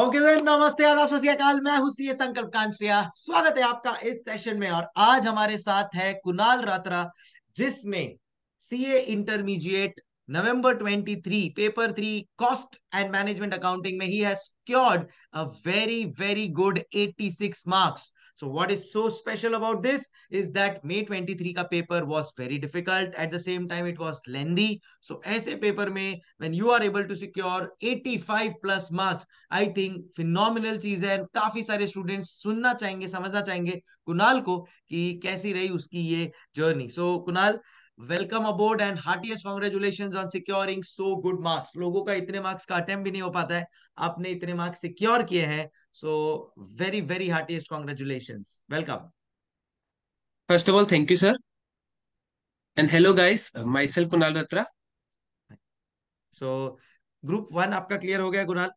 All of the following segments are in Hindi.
ओके okay, नमस्ते आदाब सत्याकाल मैं हूं सीए संकल्प कांसिया स्वागत है आपका इस सेशन में और आज हमारे साथ है कुणाल रात्रा जिसने CA intermediate November 23 paper three cost and management accounting में ही है very very good 86 marks So what is so special about this is that May 23 ka paper was very difficult. At the same time, it was lengthy. So aise paper mein when you are able to secure 85 plus marks, I think phenomenal चीज है kafi sare students sunna chahenge samajhna chahenge kunal ko ki kaisi rahi uski ye journey. So Kunal welcome aboard and heartiest congratulation on securing so good marks लोगों का इतने मार्क्स का अटेम्प भी नहीं हो पाता है आपने इतने मार्क्स सिक्योर किए हैं so very very heartiest congratulation welcome first of all thank you sir and hello guys my self Kunal Datra so group one आपका क्लियर हो गया Kunal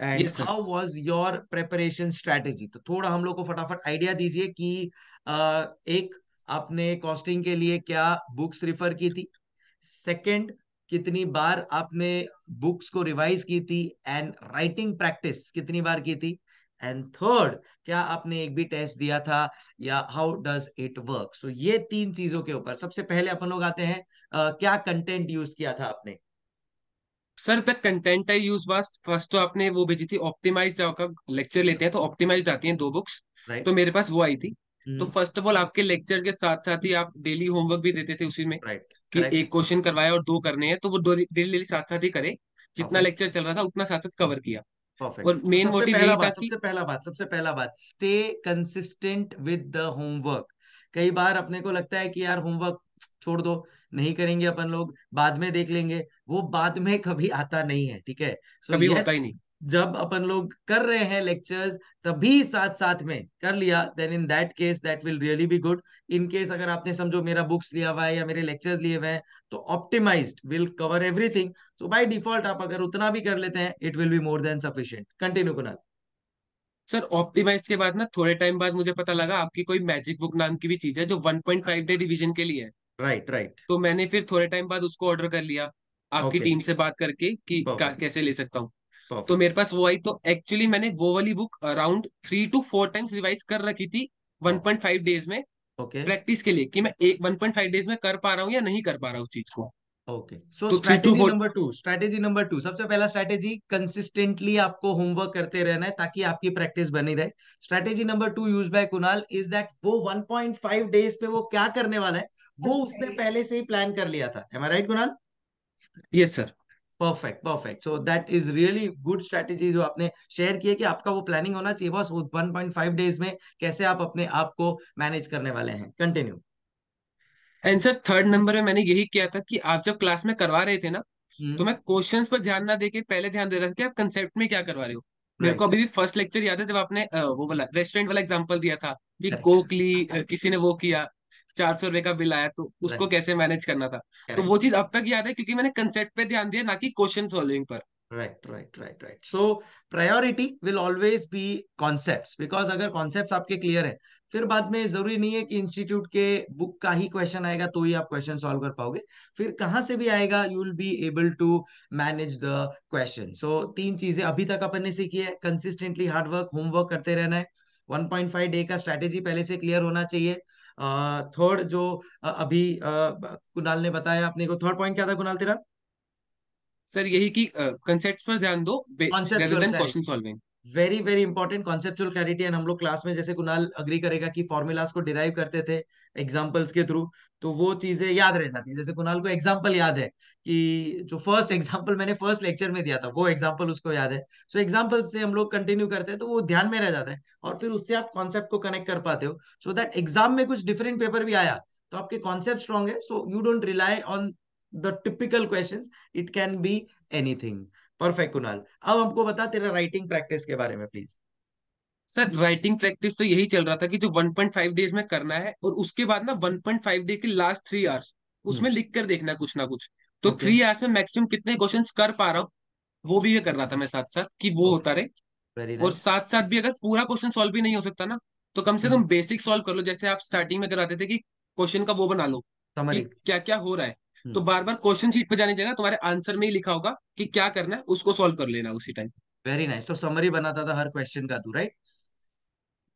and how was your preparation strategy तो थोड़ा हम लोग को फटाफट आइडिया दीजिए कि uh, एक आपने कॉस्टिंग के लिए क्या बुक्स रिफर की थी सेकंड कितनी बार आपने बुक्स को रिवाइज की थी एंड राइटिंग प्रैक्टिस कितनी बार की थी एंड थर्ड क्या आपने एक भी टेस्ट दिया था या how does it work so ये तीन चीजों के ऊपर सबसे पहले अपन लोग आते हैं uh, क्या कंटेंट यूज किया था आपने sir the content I use was first तो आपने वो भेजी थी ऑप्टिमाइज का लेक्चर लेते हैं तो ऑप्टिमाइज आती हैं दो बुक्स right. तो मेरे पास वो आई थी तो फर्स्ट ऑफ ऑल आपके लेक्चर के साथ साथ ही आप डेली होमवर्क भी देते थे उसी में कि एक क्वेश्चन करवाया और दो करने हैं तो वो डेली डेली साथ साथ ही करे जितना लेक्चर चल रहा था उतना साथ साथ कवर किया और मेन मोटिव यही था सबसे पहला बात सबसे पहला बात stay consistent with the homework कई बार अपने को लगता है कि यार होमवर्क छोड़ दो नहीं करेंगे अपन लोग बाद में देख लेंगे वो बाद में कभी आता नहीं है ठीक है so, कभी yes, होता ही नहीं जब अपन लोग कर रहे हैं लेक्चर्स तभी साथ साथ में कर लिया then in that case that will really be good in case अगर आपने समझो मेरा बुक्स लिया हुआ है या मेरे लेक्चर्स लिए हुए हैं तो optimized will cover everything so by default आप अगर उतना भी कर लेते हैं it will be more than sufficient continue Kunal sir optimize के बाद ना थोड़े टाइम बाद मुझे पता लगा आपकी कोई मैजिक बुक नाम की भी चीज है जो 1.5 डे रिवीजन के लिए है राइट right, राइट right. तो मैंने फिर थोड़े टाइम बाद उसको ऑर्डर कर लिया आपकी okay. टीम से बात करके कि कैसे ले सकता हूँ तो मेरे पास वो आई तो एक्चुअली मैंने वो वाली book around three two four times revise कर रखी थी फाइव डेज में ओके okay. प्रैक्टिस के लिए कि मैं एक फाइव डेज में कर पा रहा हूँ या नहीं कर पा रहा हूँ चीज को okay so number two number two सबसे पहला स्ट्रैटेजी कंसिस्टेंटली आपको होमवर्क करते रहना है ताकि आपकी प्रैक्टिस बनी रहे strategy number two use by Kunal is that वो 1.5 डेज पे वो क्या करने वाला है वो उसने पहले से ही प्लान कर लिया था am I right Kunal yes sir perfect perfect so that is really good strategy जो आपने शेयर किया कि आपका वो प्लानिंग होना चाहिए बस वो 1.5 डेज में कैसे आप अपने आप को मैनेज करने वाले हैं continue and sir third number में मैंने यही किया था कि आप जब क्लास में करवा रहे थे ना हम्म। तो मैं क्वेश्चंस पर ध्यान ना देके पहले ध्यान दे रहा था कि आप कंसेप्ट में क्या करवा रहे हो मेरे को अभी भी फर्स्ट लेक्चर याद है जब आपने वो वाला रेस्टोरेंट वाला एग्जांपल दिया था कि कोक ली किसी ने वो किया चार सौ रुपए का बिल आया तो उसको कैसे मैनेज करना था तो वो चीज अब तक याद है क्योंकि मैंने कंसेप्ट पे ध्यान दिया ना कि क्वेश्चन सॉल्विंग पर right right right right so priority will always be concepts because अगर कॉन्सेप्ट्स आपके क्लियर है फिर बाद में जरूरी नहीं है कि इंस्टीट्यूट के बुक का ही क्वेश्चन आएगा तो ही आप क्वेश्चन सॉल्व कर पाओगे फिर कहां से भी आएगा you will be able to manage the question so तीन चीजें अभी तक अपन ने सीखी है कंसिस्टेंटली हार्डवर्क होमवर्क करते रहना है 1.5 डे का स्ट्रेटेजी पहले से क्लियर होना चाहिए थर्ड जो अभी कुणाल ने बताया अपने को थर्ड पॉइंट क्या था कुणाल तेरा सर यही कि कंसेप्ट पर ध्यान दो concept question solving very very important conceptual clarity है हम लोग क्लास में जैसे कुणाल अग्री करेगा कि फॉर्मूलाज को डिराइव करते थे एग्जाम्पल्स के थ्रू तो वो चीजें याद रह जाती है जैसे कुणाल को एग्जाम्पल याद है कि जो फर्स्ट एग्जाम्पल मैंने फर्स्ट लेक्चर में दिया था वो एग्जाम्पल उसको याद है सो so, एग्जाम्पल से हम लोग कंटिन्यू करते हैं तो वो ध्यान में रह जाता है और फिर उससे आप कॉन्सेप्ट को कनेक्ट कर पाते हो सो दैट एग्जाम में कुछ डिफरेंट पेपर भी आया तो आपके कॉन्सेप्ट स्ट्रॉन्ग है so you don't rely on the typical question it can be anything perfect Kunal अब हमको बता तेरा राइटिंग प्रैक्टिस के बारे में प्लीज सर राइटिंग प्रैक्टिस तो यही चल रहा था कि जो 1.5 डेज में करना है और उसके बाद ना 1.5 डे के लास्ट थ्री आवर्स उसमें हम्म। लिख कर देखना कुछ ना कुछ तो थ्री okay. आवर्स में मैक्सिमम कितने क्वेश्चंस कर पा रहा हूँ वो भी ये कर रहा था मैं साथ साथ कि वो okay. होता रहे nice. और साथ साथ भी अगर पूरा क्वेश्चन सॉल्व भी नहीं हो सकता ना तो कम से कम बेसिक हम्म। सॉल्व कर लो जैसे आप स्टार्टिंग में कराते थे कि क्वेश्चन का वो बना लो क्या क्या हो रहा है तो बार बार क्वेश्चन शीट पर जाने जाएगा तुम्हारे आंसर में ही लिखा होगा कि क्या करना है उसको सोल्व कर लेना उसी टाइम वेरी नाइस तो समरी बनाता था हर क्वेश्चन का तू राइट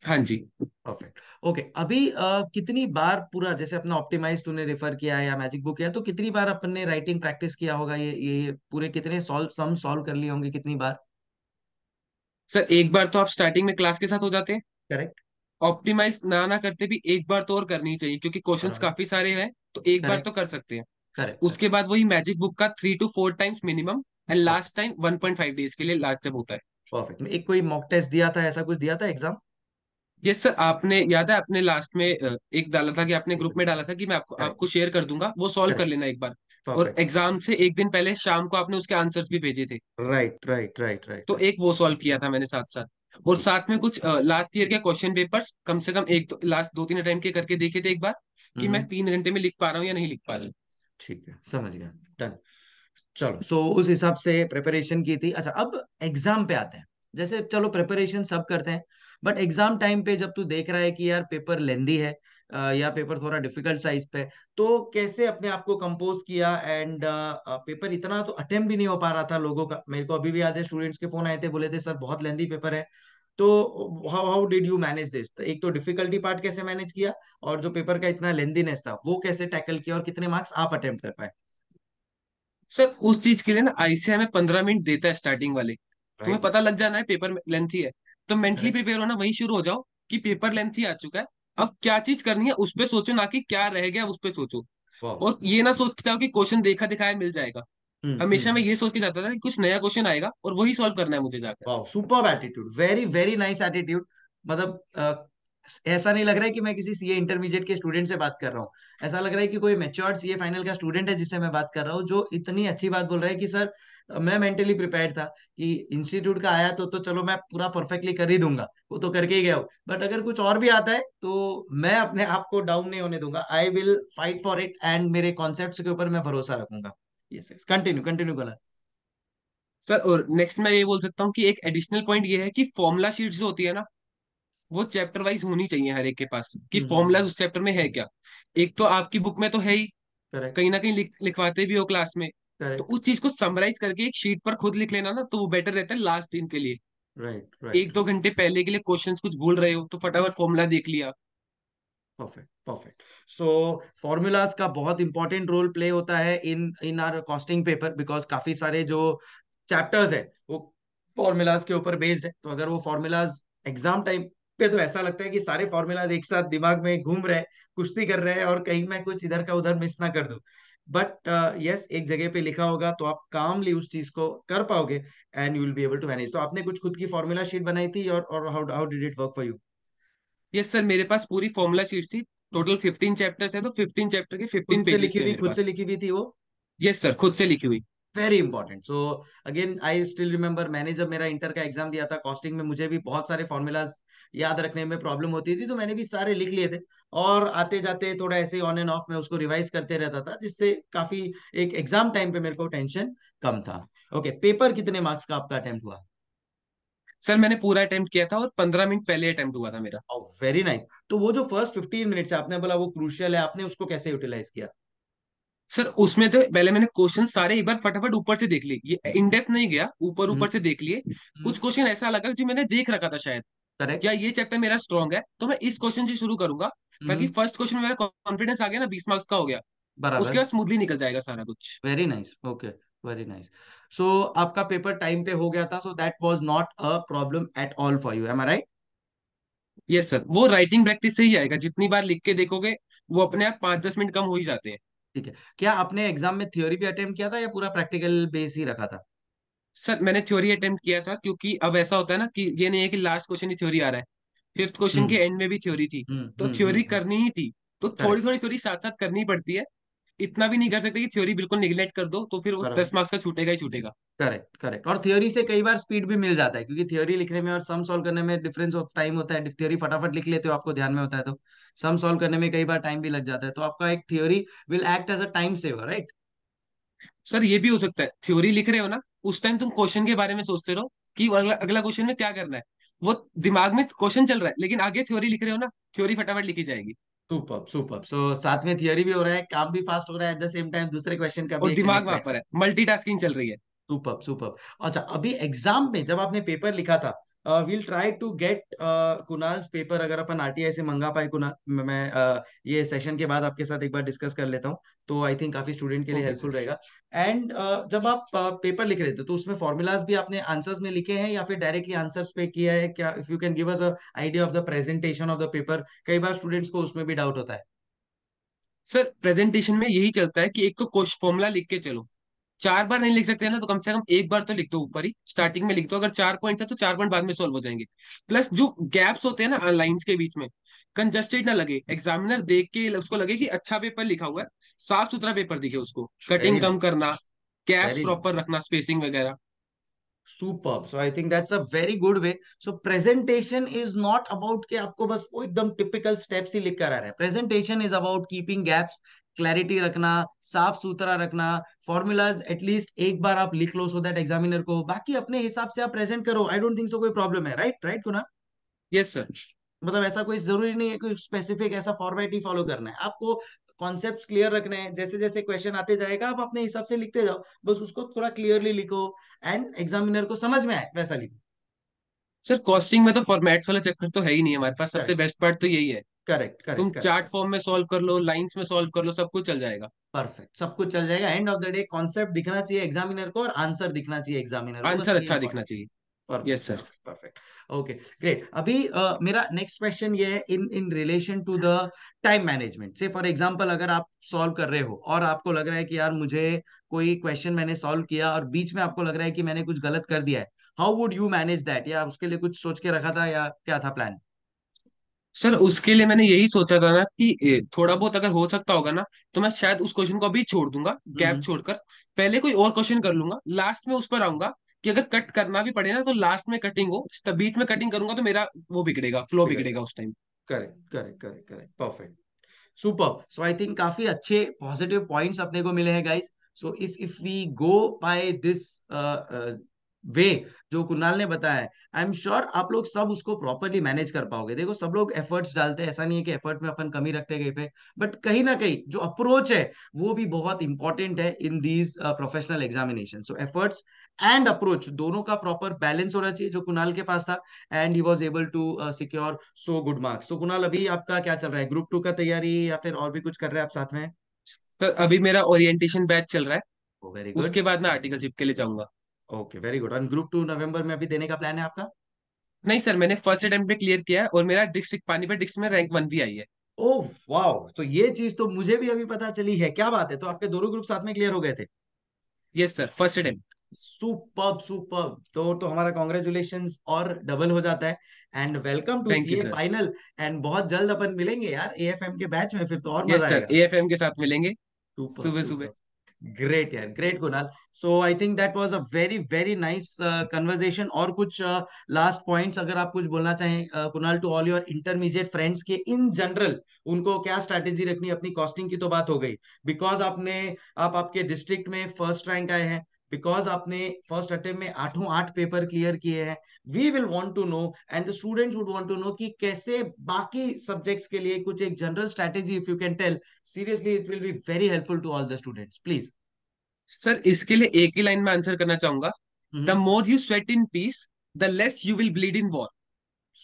हाँ जी परफेक्ट ओके okay. अभी आ, कितनी बार पूरा जैसे अपना ऑप्टिमाइज तूने रेफर किया या मैजिक बुक किया तो कितनी बार अपने राइटिंग प्रैक्टिस किया होगा ये ये पूरे कितने सॉल्व सम सॉल्व कर लिए होंगे कितनी बार सर एक बार तो आप स्टार्टिंग में क्लास के साथ हो जाते हैं करेक्ट ऑप्टिमाइज ना ना करते भी एक बार तो और करनी चाहिए क्योंकि क्वेश्चंस हाँ। काफी सारे हैं तो एक Correct. बार तो कर सकते हैं करेक्ट उसके बाद वही मैजिक बुक का three two four times minimum and last time one point five days के लिए लास्ट जब होता है परफेक्ट एक कोई मॉक टेस्ट दिया था ऐसा कुछ दिया था एग्जाम यस yes, सर आपने याद है आपने लास्ट में एक डाला था कि आपने ग्रुप में डाला था कि मैं आपको आपको शेयर कर दूंगा वो सॉल्व कर लेना एक बार Perfect. और एग्जाम से एक दिन पहले शाम को आपने उसके आंसर्स भी भेजे थे राइट राइट राइट राइट तो एक वो सॉल्व किया था मैंने साथ साथ और साथ में कुछ लास्ट ईयर के क्वेश्चन पेपर्स कम से कम एक लास्ट दो तीन अटेम्प्ट के करके देखे थे एक बार कि mm-hmm. मैं तीन घंटे में लिख पा रहा हूँ या नहीं लिख पा रहा हूँ ठीक है समझ गया डन चलो सो so, उस हिसाब से प्रिपरेशन की थी अच्छा अब एग्जाम पे आते हैं जैसे चलो प्रिपरेशन सब करते हैं बट एग्जाम टाइम पे जब तू देख रहा है कि यार पेपर लेंदी है या पेपर थोड़ा डिफिकल्ट साइज पे तो कैसे अपने आप को कंपोज किया एंड पेपर इतना तो अटेम्प्ट भी नहीं हो पा रहा था लोगों का मेरे को अभी भी याद है स्टूडेंट्स के फोन आए थे बोले थे सर बहुत लेंदी पेपर है तो how how did you manage this एक तो डिफिकल्टी पार्ट कैसे मैनेज किया और जो पेपर का इतना लेंदीनेस था वो कैसे टैकल किया और कितने मार्क्स आप अटेम्प्ट कर पाए सर उस चीज के लिए ना आईसीआई में पंद्रह मिनट देता है स्टार्टिंग वाले तुम्हें पता लग जाना है पेपर लेंथ ही है तो मेंटली प्रिपेयर होना वही शुरू हो जाओ कि पेपर लेंथ ही आ चुका है अब क्या चीज करनी है उस पर सोचो ना कि क्या रह गया उस पर सोचो और ये ना सोचता हो कि क्वेश्चन देखा दिखाया मिल जाएगा हम्म, हमेशा हम्म, मैं हम्म। ये सोच के जाता था कि कुछ नया क्वेश्चन आएगा और वही सॉल्व करना है मुझे जाकर super attitude very very nice attitude मतलब ऐसा नहीं लग रहा है कि मैं किसी सीए इंटरमीडिएट के स्टूडेंट से बात कर रहा हूँ ऐसा लग रहा है कि कोई मेच्योर्ड सीए फाइनल का स्टूडेंट है जिससे मैं बात कर रहा हूँ जो इतनी अच्छी बात बोल रहा है कि सर मैं मेंटली प्रिपेयर था कि इंस्टीट्यूट का आया तो तो चलो मैं पूरा परफेक्टली कर ही दूंगा वो तो करके ही गया बट अगर कुछ और भी आता है तो मैं अपने आप को डाउन नहीं होने दूंगा I will fight for it and मेरे कॉन्सेप्ट के ऊपर मैं भरोसा रखूंगा यस यस कंटिन्यू कंटिन्यू गलत सर और नेक्स्ट मैं ये बोल सकता हूँ कि एक एडिशनल पॉइंट ये है कि फॉर्मुला शीट जो होती है ना वो चैप्टर वाइज होनी चाहिए हर एक के पास कि फॉर्मुला हम्म। उस चैप्टर में है क्या एक तो आपकी बुक में तो है ही कहीं ना कहीं लिखवाते भी हो क्लास में तो उस चीज को समराइज करके एक शीट पर खुद लिख लेना ना तो वो बेटर रहता है लास्ट दिन के लिए राइट right, right. एक दो घंटे पहले के लिए क्वेश्चन कुछ भूल रहे हो तो फटाफट फॉर्मुला देख लिया परफेक्ट परफेक्ट सो फॉर्मूलाज का बहुत इंपॉर्टेंट रोल प्ले होता है in in our costing paper because काफी सारे जो चैप्टर्स है वो फॉर्मूलाज के ऊपर बेस्ड है तो अगर वो फॉर्मूलाज एग्जाम टाइम पे तो ऐसा लगता है कि सारे फॉर्मूलाज एक साथ दिमाग में घूम रहे कुश्ती कर रहे हैं और कहीं मैं कुछ इधर का उधर मिस ना कर दू बट यस एक जगह पे लिखा होगा तो आप कामली उस चीज को कर पाओगे and you will be able to manage तो आपने कुछ खुद की फॉर्मूला शीट बनाई थी और how did it work for you yes sir मेरे पास पूरी फॉर्मुला शीट थी टोटल फिफ्टीन चैप्टर्स है तो फिफ्टीन चैप्टर के फिफ्टीन से लिखी हुई खुद से लिखी हुई थी वो यस सर खुद से लिखी हुई very important so again I still remember मैंने जब मेरा इंटर का एग्जाम दिया था कॉस्टिंग में मुझे भी बहुत सारे फॉर्मूलाज याद रखने में प्रॉब्लम होती थी तो मैंने भी सारे लिख लिए थे और आते जाते थोड़ा ऐसे ऑन एंड ऑफ में उसको रिवाइज करते रहता था जिससे काफी एक एग्जाम टाइम पे मेरे को टेंशन कम था ओके okay, पेपर कितने मार्क्स का आपका अटेम्प्ट हुआ सर मैंने पूरा अटेम्प्ट किया था और पंद्रह मिनट पहले अटेम्प्ट हुआ था मेरा वेरी oh, नाइस nice. तो वो जो फर्स्ट फिफ्टीन मिनट्स आपने बोला वो क्रूशियल है आपने उसको कैसे यूटिलाइज किया सर उसमें तो पहले मैंने क्वेश्चन सारे एक बार फटाफट ऊपर से देख लिए ये इन नहीं गया ऊपर ऊपर हम्म। से देख लिए हम्म। कुछ क्वेश्चन ऐसा लगा जो मैंने देख रखा था शायद करेक्ट क्या ये चैप्टर मेरा स्ट्रॉन्ग है तो मैं इस क्वेश्चन से शुरू करूंगा ताकि फर्स्ट हम्म। क्वेश्चन में मेरा कॉन्फिडेंस आ गया ना बीस मार्क्स का हो गया बराबर उसके बाद स्मूथली निकल जाएगा सारा कुछ very nice okay very nice so आपका पेपर टाइम पे हो गया था so that was not a problem at all for you am right yes sir वो राइटिंग प्रैक्टिस से ही आएगा जितनी बार लिख के देखोगे वो अपने आप पांच दस मिनट कम हो ही जाते हैं ठीक है क्या आपने एग्जाम में थ्योरी भी अटेम्प्ट किया था या पूरा प्रैक्टिकल बेस ही रखा था सर मैंने थ्योरी अटेम्प्ट किया था क्योंकि अब ऐसा होता है ना कि ये नहीं है कि लास्ट क्वेश्चन ही थ्योरी आ रहा है फिफ्थ हम्म। क्वेश्चन के एंड में भी थ्योरी थी हम्म, तो थ्योरी हम्म, करनी ही थी तो थोड़ी थोड़ी थ्योरी साथ साथ करनी पड़ती है इतना भी नहीं कर सकते कि थ्योरी बिल्कुल निगलेक्ट कर दो तो फिर वो दस मार्क्स का छूटेगा ही छूटेगा करेक्ट करेक्ट और थ्योरी से कई बार स्पीड भी मिल जाता है क्योंकि थ्योरी लिखने में और सम सॉल्व करने में डिफरेंस ऑफ टाइम होता है थ्योरी फटाफट लिख लेते हो आपको ध्यान में होता है तो सम सॉल्व करने में कई बार टाइम भी लग जाता है तो आपका एक theory will act as a time saver right sir ये भी हो सकता है थ्योरी लिख रहे हो ना उस टाइम तुम क्वेश्चन के बारे में सोचते रहो कि अगला अगला क्वेश्चन में क्या करना है वो दिमाग में क्वेश्चन चल रहा है लेकिन आगे थ्योरी लिख रहे हो ना थ्योरी फटाफट लिखी जाएगी सुपर सुपर सो साथ में थियरी भी हो रहा है काम भी फास्ट हो रहा है एट द सेम टाइम दूसरे क्वेश्चन का भी दिमाग वहां पर है मल्टीटास्किंग चल रही है सुपर सुपर अच्छा अभी एग्जाम में जब आपने पेपर लिखा था we'll try to get Kunal's paper अगर अपन आरटीआई से मंगा पाए कुनाल मैं uh, ये सेशन के बाद आपके साथ एक बार डिस्कस कर लेता हूँ तो आई थिंक काफी स्टूडेंट के लिए हेल्पफुल रहेगा एंड uh, जब आप पेपर uh, लिख रहे थे तो उसमें फॉर्मूलाज भी आपने आंसर्स में लिखे हैं या फिर डायरेक्टली आंसर्स पे किया है क्या if you can give us idea of the presentation of the paper कई बार स्टूडेंट्स को उसमें भी डाउट होता है सर प्रेजेंटेशन में यही चलता है कि एक तो क्वेश्चन फॉर्मूला लिख के चलो चार बार नहीं लिख सकते ना तो कम से कम एक बार तो लिख दो ऊपर ही स्टार्टिंग में लिख दो अगर चार पॉइंट है तो चार पॉइंट बाद में सोल्व हो जाएंगे प्लस जो गैप्स होते हैं ना लाइन्स के बीच में कंजस्टेड ना लगे एग्जामिनर देख के उसको लगे कि अच्छा पेपर लिखा हुआ है साफ सुथरा पेपर दिखे उसको कटिंग कम करना गैप्स प्रॉपर रखना स्पेसिंग वगैरह Superb. So I think that's a very good way. So presentation is not about कि आपको बस वो एकदम टिपिकल स्टेप्स ही लिख कर आ रहा है presentation is about keeping gaps clarity रखना साफ सुथरा रखना फॉर्मूलाज एटलीस्ट एक बार आप लिख लो सो दैट एग्जामिनर को बाकी अपने हिसाब से आप प्रेजेंट करो आई डोंट थिंक सो कोई प्रॉब्लम है right right Kunal yes sir मतलब ऐसा कोई जरूरी नहीं है कोई स्पेसिफिक ऐसा फॉर्मेट ही फॉलो करना है आपको कॉन्सेप्ट क्लियर रखने हैं जैसे जैसे क्वेश्चन आते जाएगा आप अपने हिसाब से लिखते जाओ बस उसको थोड़ा क्लियरली लिखो एंड एग्जामिनर को समझ में आए वैसा लिखो सर कॉस्टिंग में तो फॉर्मेट्स वाला चक्कर तो है ही नहीं हमारे पास सबसे बेस्ट पार्ट तो यही है करेक्ट करेक्ट तुम चार्ट फॉर्म में सॉल्व कर लो लाइंस में सॉल्व कर लो सब कुछ चल जाएगा परफेक्ट सब कुछ चल जाएगा end of the day concept दिखना चाहिए एग्जामिनर को और आंसर दिखना चाहिए एग्जामिनर आंसर अच्छा दिखना चाहिए yes sir perfect okay great अभी uh, मेरा नेक्स्ट क्वेश्चन ये है in in relation to the time management से फॉर एग्जांपल अगर आप सॉल्व कर रहे हो और आपको लग रहा है कि यार मुझे कोई क्वेश्चन मैंने सॉल्व किया और बीच में आपको लग रहा है कि मैंने कुछ गलत कर दिया है how would you manage that या उसके लिए कुछ सोच के रखा था या क्या था प्लान सर उसके लिए मैंने यही सोचा था ना कि थोड़ा बहुत अगर हो सकता होगा ना तो मैं शायद उस क्वेश्चन को अभी छोड़ दूंगा गैप हम्म। छोड़कर पहले कोई और क्वेश्चन कर लूंगा लास्ट में उस पर आऊंगा कि अगर कट करना भी पड़े ना तो लास्ट में कटिंग हो बीच में कटिंग करूंगा तो मेरा वो बिगड़ेगा फ्लो बिगड़ेगा उस time correct correct correct correct perfect super so I think काफी अच्छे पॉजिटिव पॉइंट्स अपने को मिले हैं guys so if if we go by this way जो कुणाल ने बताया आई एम श्योर आप लोग सब उसको प्रॉपरली मैनेज कर पाओगे देखो सब लोग एफर्ट्स डालते हैं ऐसा नहीं है कि एफर्ट में अपन कमी रखते कहीं पे बट कहीं ना कहीं जो अप्रोच है वो भी बहुत इंपॉर्टेंट है in these professional examination so efforts and approach दोनों का प्रॉपर बैलेंस होना चाहिए जो कुणाल के पास था and he was able to secure so good marks so Kunal अभी आपका क्या चल रहा है ग्रुप टू का तैयारी या फिर और भी कुछ कर रहे हैं आप साथ में तो अभी मेरा ओरिएंटेशन बैच चल रहा है oh, उसके बाद मैं आर्टिकलशिप के लिए जाऊंगा okay very good and group two November में अभी देने का प्लान है आपका नहीं सर मैंने फर्स्ट अटेम्प्ट में क्लियर किया है और मेरा डिस्ट्रिक्ट पानीपत डिस्ट्रिक्ट में रैंक वन भी आई है ओ oh, वाओ तो ये चीज तो मुझे भी अभी पता चली है क्या बात है तो आपके दोनों ग्रुप साथ में क्लियर हो गए थे yes sir first attempt superb superb तो तो हमारा कॉन्ग्रेचुलेशन और डबल हो जाता है and welcome to CA final and बहुत जल्द अपन मिलेंगे यार एएफएम के बैच में फिर तो और yes, मजा आएगा एएफएम के साथ मिलेंगे सुबह सुबह ग्रेट यार great Kunal so I think that was a very very nice conversation और कुछ लास्ट uh, पॉइंट्स अगर आप कुछ बोलना चाहें Kunal to all your intermediate friends के इन जनरल उनको क्या स्ट्रैटेजी रखनी अपनी कॉस्टिंग की तो बात हो गई बिकॉज आपने आप आपके डिस्ट्रिक्ट में फर्स्ट रैंक आए हैं बिकॉज आपने फर्स्ट अटेम्प्ट में आठों आठ पेपर क्लियर किए हैं we will want to know and the students would want to know कि कैसे बाकी सब्जेक्ट्स के लिए कुछ एक general strategy if you can tell seriously it will be very helpful to all the students please sir इसके लिए एक ही लाइन में आंसर करना चाहूंगा the more you sweat in peace the less you will bleed in war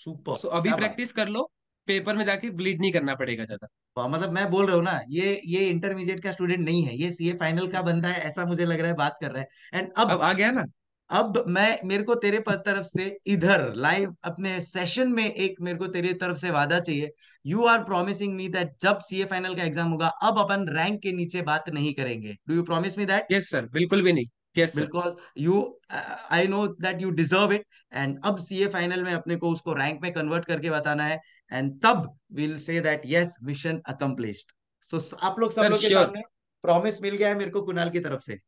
super so अभी प्रैक्टिस कर लो पेपर में जाके ब्लीड नहीं करना पड़ेगा ज्यादा मतलब मैं बोल रहा हूँ ना ये ये इंटरमीडिएट का स्टूडेंट नहीं है ये सीए फाइनल का बंदा है ऐसा मुझे लग रहा है बात कर रहा है एंड अब अब आ गया ना अब मैं मेरे को तेरे तरफ से इधर लाइव अपने सेशन में एक मेरे को तेरे तरफ से वादा चाहिए you are promising me that जब सीए फाइनल का एग्जाम होगा अब अपन रैंक के नीचे बात नहीं करेंगे do you promise me that yes sir बिल्कुल भी नहीं yes, because you I know that you deserve it and अब सीए फाइनल में अपने को उसको रैंक में कन्वर्ट करके बताना है एंड तब will say that yes mission accomplished so आप लोग सब लोग के सामने प्रॉमिस मिल गया है मेरे को कुनाल की तरफ से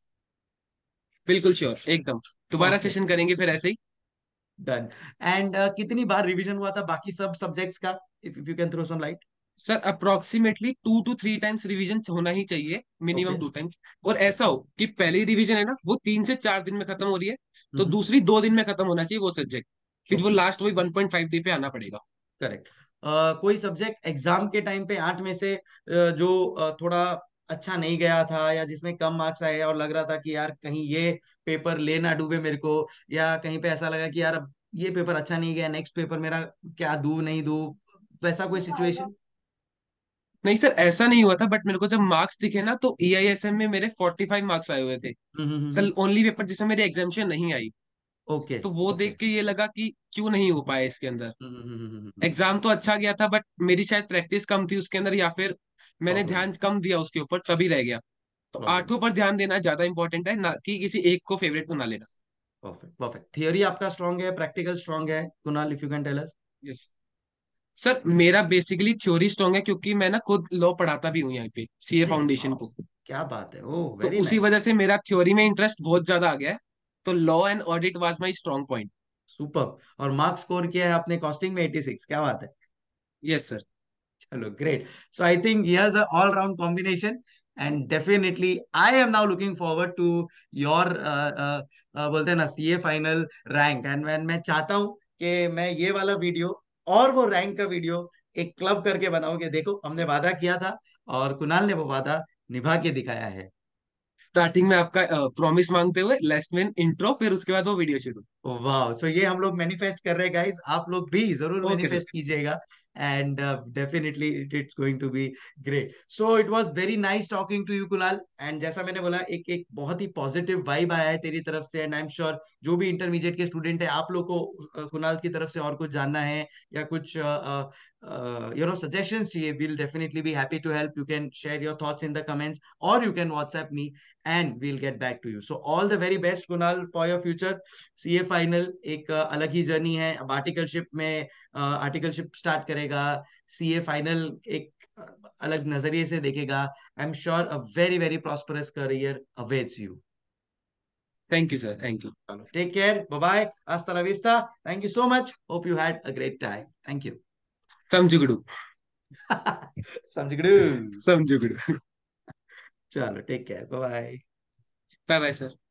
बिल्कुल श्योर एकदम दोबारा okay. सेशन करेंगे फिर ऐसे ही डन एंड uh, कितनी बार रिवीजन हुआ था बाकी सब सब्जेक्ट्स का if you can throw some light sir approximately two two three times revision होना ही चाहिए मिनिमम टू टाइम्स और ऐसा हो कि पहली रिविजन है ना वो तीन से चार दिन में खत्म हो रही है तो हम्म। दूसरी दो दिन में खत्म होना चाहिए वो सब्जेक्ट फिर वो लास्ट वही वन पॉइंट फाइव डे पे आना पड़ेगा करेक्ट uh, कोई सब्जेक्ट एग्जाम के टाइम पे आठ में से जो थोड़ा अच्छा नहीं गया था या जिसमें कम मार्क्स आए और लग रहा था कि यार कहीं ये पेपर ले ना डूबे मेरे को या कहीं पे ऐसा लगा कि यार अब ये पेपर अच्छा नहीं गया नेक्स्ट पेपर मेरा क्या दू नहीं दू वैसा कोई सिचुएशन हाँ, नहीं सर ऐसा नहीं हुआ था बट मेरे को जब मार्क्स दिखे ना तो ई आई एस एम में मेरे फोर्टी फाइव मार्क्स आए हुए थे hmm, hmm, hmm, sir only paper जिसमें मेरी एग्जामेशन नहीं आई ओके okay, तो वो okay. देख के ये लगा कि क्यों नहीं हो पाया इसके अंदर एग्जाम तो अच्छा गया था बट मेरी शायद प्रैक्टिस कम थी उसके अंदर या फिर मैंने ध्यान कम दिया उसके ऊपर तभी रह गया तो आठों पर ध्यान देना ज्यादा इंपॉर्टेंट है ना कि किसी एक को फेवरेट बना लेना परफेक्ट परफेक्ट थियोरी आपका स्ट्रांग है प्रैक्टिकल स्ट्रांग है if you can tell us yes sir मेरा बेसिकली थ्योरी स्ट्रॉन्ग है क्योंकि मैं ना खुद लॉ पढ़ाता भी हूँ यहाँ पे सीए फाउंडेशन को क्या बात है ओ तो वेरी उसी वजह से मेरा थ्योरी में इंटरेस्ट बहुत ज्यादा आ गया है तो law and audit was my strong point super और मार्क्स स्कोर किया है आपने कॉस्टिंग में 86 क्या बात है यस सर चलो great so I think here's all round combination and definitely I am now looking forward to your बोलते हैं ना सीए फाइनल रैंक एंड मैं चाहता हूँ कि मैं ये वाला वीडियो और वो रैंक का वीडियो एक क्लब करके बनाओगे देखो हमने वादा किया था और कुणाल ने वो वादा निभा के दिखाया है स्टार्टिंग में आपका प्रॉमिस मांगते हुए लास्ट में इंट्रो फिर उसके बाद वो वीडियो शुरू वाह सो ये हम लोग मैनिफेस्ट कर रहे हैं गाइस आप लोग भी जरूर मैनिफेस्ट कीजिएगा and uh, definitely it, it's going to be great. So it was very nice talking to you, Kunal. And जैसा मैंने बोला एक एक बहुत ही पॉजिटिव वाइब आया है तेरी तरफ से एंड आई एम श्योर जो भी इंटरमीडिएट के स्टूडेंट है आप लोग को कुणाल की तरफ से और कुछ जानना है या कुछ यू नो सजेशंस चाहिए will definitely be happy to help you can share your thoughts in the comments और you can WhatsApp me and we'll get back to you so all the very best Kunal for your future CA final एक uh, अलग ही जर्नी है अब आर्टिकलशिप में आर्टिकलशिप uh, स्टार्ट करें करेगा सी ए फाइनल एक अलग नजरिए से देखेगा I am sure a very very prosperous career awaits you thank you sir thank you take care bye bye विस्ता thank you so much hope you had a great time thank you समझुगड़ू समझुगड़ू समझुगड़ू चलो take care bye bye bye sir